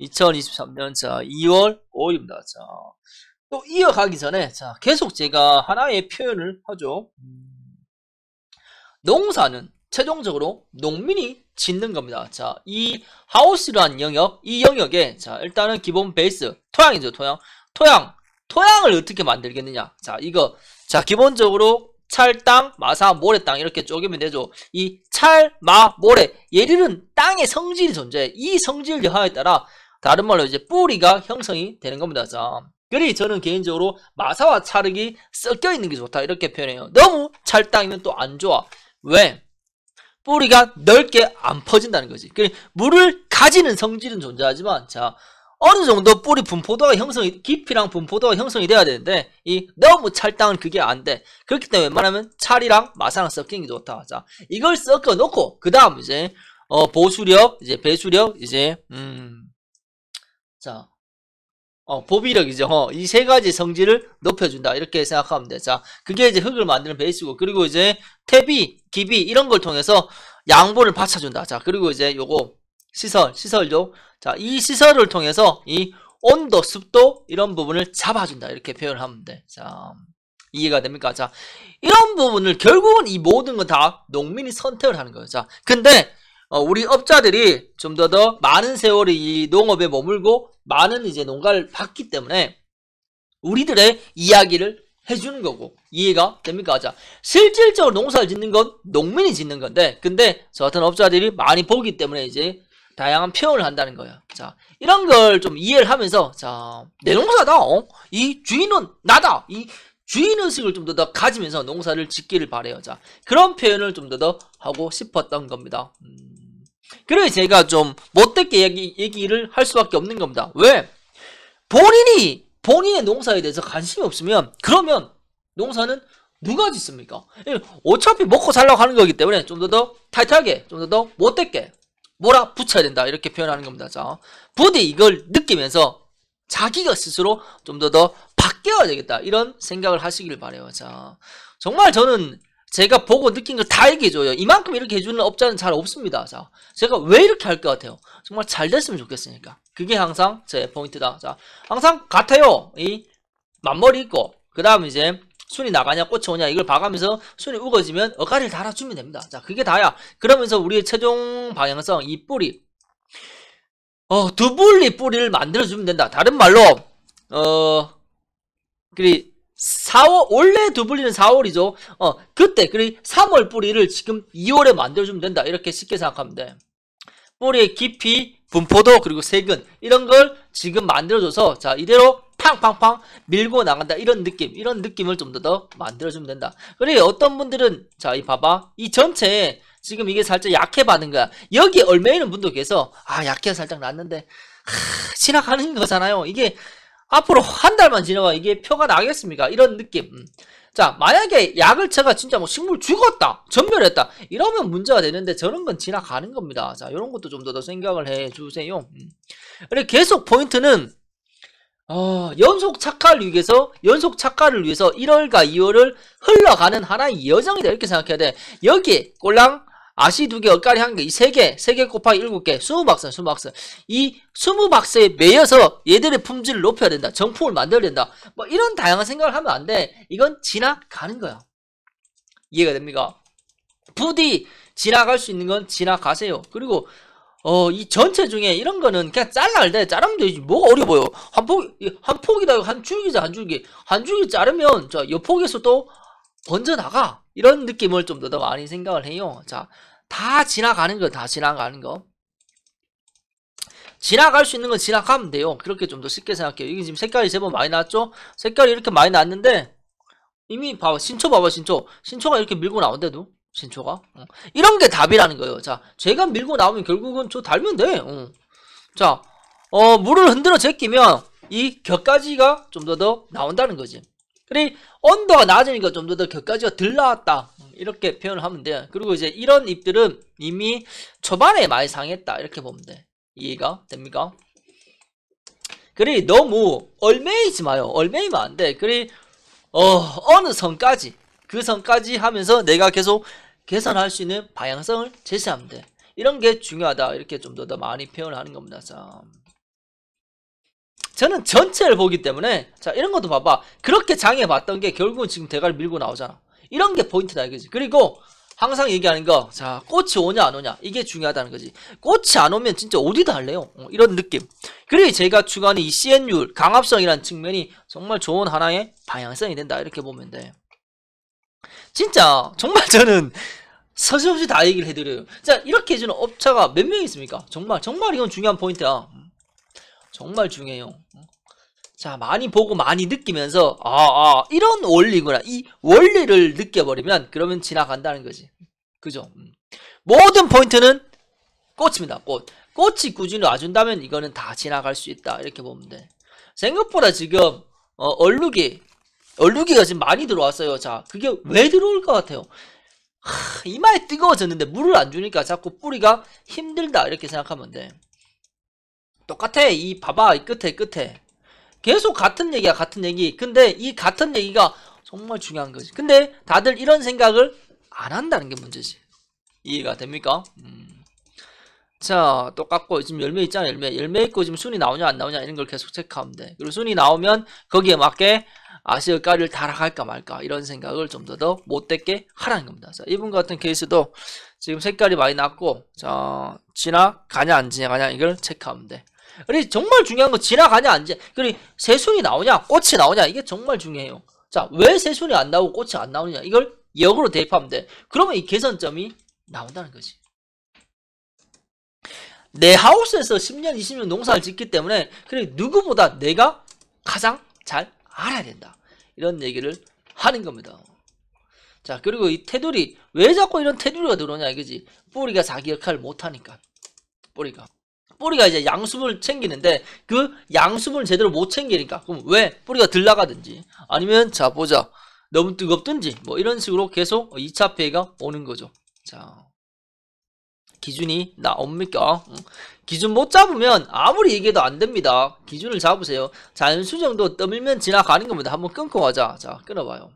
2023년 자 2월 5일입니다. 자, 또 이어가기 전에 자 계속 제가 하나의 표현을 하죠. 음, 농사는 최종적으로 농민이 짓는 겁니다. 자, 이 하우스란 영역, 이 영역에 자 일단은 기본 베이스 토양이죠, 토양, 토양, 토양을 어떻게 만들겠느냐. 자, 이거 자 기본적으로 찰땅, 마사, 모래 땅 이렇게 쪼개면 되죠. 이 찰, 마, 모래 예리는 땅의 성질이 존재해. 이 성질 여하에 따라 다른 말로 이제 뿌리가 형성이 되는 겁니다. 자. 그리 저는 개인적으로 마사와 찰흙이 섞여 있는 게 좋다 이렇게 표현해요. 너무 찰땅이면 또 안 좋아. 왜? 뿌리가 넓게 안 퍼진다는 거지. 그래 물을 가지는 성질은 존재하지만 자 어느 정도 뿌리 분포도가 형성이 깊이랑 분포도가 형성이 돼야 되는데 이 너무 찰땅은 그게 안 돼. 그렇기 때문에 웬만하면 찰이랑 마사랑 섞이는 게 좋다. 자 이걸 섞어 놓고 그 다음 이제 어 보수력 이제 배수력 이제 음 자, 어, 보비력이죠. 어, 이 세 가지 성질을 높여준다. 이렇게 생각하면 돼. 자, 그게 이제 흙을 만드는 베이스고, 그리고 이제 태비, 기비, 이런 걸 통해서 양보를 받쳐준다. 자, 그리고 이제 요거, 시설, 시설요. 자, 이 시설을 통해서 이 온도, 습도, 이런 부분을 잡아준다. 이렇게 표현하면 을 돼. 자, 이해가 됩니까? 자, 이런 부분을 결국은 이 모든 건 다 농민이 선택을 하는 거예요. 자, 근데 어, 우리 업자들이 좀 더더 더 많은 세월이 이 농업에 머물고 많은 이제 농가를 봤기 때문에 우리들의 이야기를 해주는 거고 이해가 됩니까? 자 실질적으로 농사를 짓는 건 농민이 짓는 건데 근데 저 같은 업자들이 많이 보기 때문에 이제 다양한 표현을 한다는 거예요. 자 이런 걸 좀 이해를 하면서 자 내 농사다. 어? 이 주인은 나다. 이 주인 의식을 좀 더 더 가지면서 농사를 짓기를 바래요. 자 그런 표현을 좀 더 더 하고 싶었던 겁니다. 음. 그래 제가 좀 못되게 얘기, 얘기를 할 수밖에 없는 겁니다. 왜? 본인이 본인의 농사에 대해서 관심이 없으면 그러면 농사는 누가 짓습니까? 예, 어차피 먹고 살라고 하는 거기 때문에 좀 더 더 타이트하게 좀 더 더 못되게 뭐라 붙여야 된다 이렇게 표현하는 겁니다. 자, 부디 이걸 느끼면서 자기가 스스로 좀 더 더 바뀌어야 되겠다 이런 생각을 하시길 바래요. 자, 정말 저는 제가 보고 느낀 걸 다 얘기해줘요. 이만큼 이렇게 해주는 업자는 잘 없습니다. 자, 제가 왜 이렇게 할 것 같아요? 정말 잘 됐으면 좋겠으니까. 그게 항상 제 포인트다. 자, 항상 같아요. 이 맞머리 있고, 그 다음 이제 순이 나가냐, 꽂혀 오냐, 이걸 봐가면서 순이 우거지면 어가리를 달아주면 됩니다. 자, 그게 다야. 그러면서 우리의 최종 방향성, 이 뿌리. 어, 두 분리 뿌리를 만들어주면 된다. 다른 말로, 어, 그리, 4월 원래 두블리는 4월이죠. 어 그때 그리 3월 뿌리를 지금 2월에 만들어주면 된다. 이렇게 쉽게 생각하면 돼. 뿌리의 깊이, 분포도 그리고 세균 이런 걸 지금 만들어줘서 자 이대로 팡팡팡 밀고 나간다 이런 느낌 이런 느낌을 좀 더 더 만들어주면 된다. 그리고 어떤 분들은 자이 봐봐 이 전체에 지금 이게 살짝 약해 받는 거야. 여기 얼매이는 분도 계속 아 약해 살짝 났는데 하, 지나가는 거잖아요. 이게 앞으로 한 달만 지나가 이게 표가 나겠습니까? 이런 느낌. 음. 자, 만약에 약을 제가 진짜 뭐 식물 죽었다, 전멸했다, 이러면 문제가 되는데 저런 건 지나가는 겁니다. 자, 이런 것도 좀 더더 생각을 해 주세요. 음. 그리고 계속 포인트는 어, 연속 착화를 위해서 연속 착화를 위해서 1월과 2월을 흘러가는 하나의 여정이다 이렇게 생각해야 돼 여기 꼴랑 아시 두 개, 엇갈이한 개, 이 세 개, 세 개 곱하기 일곱 개, 스무 박스, 스무 박스. 이 스무 박스에 매여서 얘들의 품질을 높여야 된다. 정품을 만들어야 된다. 뭐 이런 다양한 생각을 하면 안 돼. 이건 지나가는 거야. 이해가 됩니까? 부디 지나갈 수 있는 건 지나가세요. 그리고 어, 이 전체 중에 이런 거는 그냥 잘라야 돼. 자르면 되지. 뭐가 어려 보여. 한 폭, 한 폭이다. 한 줄기자, 한 줄기. 한 줄기 자르면, 저 옆폭에서 또 번져나가. 이런 느낌을 좀 더 많이 생각을 해요. 자, 다 지나가는 거, 다 지나가는 거. 지나갈 수 있는 건 지나가면 돼요. 그렇게 좀 더 쉽게 생각해요. 이게 지금 색깔이 제법 많이 났죠? 색깔이 이렇게 많이 났는데 이미 봐봐, 신초 봐봐, 신초. 신초가 이렇게 밀고 나온대도 신초가. 어. 이런 게 답이라는 거예요. 자, 제가 밀고 나오면 결국은 저 달면 돼. 어. 자, 어, 물을 흔들어 제끼면 이 격까지가 좀 더더 더 나온다는 거지. 그래 언더가 낮으니까 좀더겨까지가덜 나왔다 이렇게 표현을 하면 돼요 그리고 이제 이런 잎들은 이미 초반에 많이 상했다 이렇게 보면 돼 이해가 됩니까? 그리 너무 얼매이지 마요 얼매이면 안 돼 그리 어, 어느 선까지 그 선까지 하면서 내가 계속 개선할 수 있는 방향성을 제시하면 돼 이런 게 중요하다 이렇게 좀더 많이 표현하는 겁니다 자. 저는 전체를 보기 때문에 자 이런 것도 봐봐 그렇게 장애 봤던 게 결국은 지금 대가를 밀고 나오잖아 이런 게 포인트다 이거지 그리고 항상 얘기하는 거 자 꽃이 오냐 안 오냐 이게 중요하다는 거지 꽃이 안 오면 진짜 어디다 할래요 어, 이런 느낌 그리고 제가 추구하는 이 CN율 강압성이라는 측면이 정말 좋은 하나의 방향성이 된다 이렇게 보면 돼 진짜 정말 저는 서슴없이 다 얘기를 해드려요 자 이렇게 해주는 업체가 몇 명 있습니까 정말 정말 이건 중요한 포인트야 정말 중요해요. 자, 많이 보고 많이 느끼면서 아, 아 이런 원리구나. 이 원리를 느껴버리면 그러면 지나간다는 거지. 그죠? 음. 모든 포인트는 꽃입니다. 꽃. 꽃이 꾸준히 와준다면 이거는 다 지나갈 수 있다. 이렇게 보면 돼. 생각보다 지금 어, 얼룩이 얼룩이가 지금 많이 들어왔어요. 자, 그게 왜 들어올 것 같아요? 하, 이마에 뜨거워졌는데 물을 안 주니까 자꾸 뿌리가 힘들다 이렇게 생각하면 돼. 똑같아 이 봐봐 이 끝에 끝에 계속 같은 얘기야 같은 얘기 근데 이 같은 얘기가 정말 중요한 거지 근데 다들 이런 생각을 안 한다는 게 문제지 이해가 됩니까? 음. 자 똑같고 지금 열매 있잖아 열매 열매 있고 지금 순이 나오냐 안 나오냐 이런 걸 계속 체크하면 돼 그리고 순이 나오면 거기에 맞게 아시아가를 달아갈까 말까 이런 생각을 좀 더 더 못되게 하라는 겁니다 자 이분 같은 케이스도 지금 색깔이 많이 났고 자 지나 가냐 안 지나가냐 이걸 체크하면 돼 그리 정말 중요한 건 지나가냐 안 지. 그리고 새순이 나오냐 꽃이 나오냐 이게 정말 중요해요. 자, 왜 새순이 안 나오고 꽃이 안 나오느냐 이걸 역으로 대입하면 돼. 그러면 이 개선점이 나온다는 거지. 내 하우스에서 10년, 20년 농사를 짓기 때문에 그리고 누구보다 내가 가장 잘 알아야 된다. 이런 얘기를 하는 겁니다. 자 그리고 이 테두리 왜 자꾸 이런 테두리가 들어오냐 이거지 뿌리가 자기 역할을 못하니까 뿌리가 뿌리가 이제 양수분을 챙기는데 그 양수분을 제대로 못 챙기니까 그럼 왜 뿌리가 들나가든지 아니면 자 보자 너무 뜨겁든지 뭐 이런 식으로 계속 2차 피해가 오는 거죠 자 기준이 나옵니까? 기준 못 잡으면 아무리 얘기해도 안 됩니다. 기준을 잡으세요. 자연수정도 떠밀면 지나가는 겁니다. 한번 끊고 가자. 자, 끊어봐요.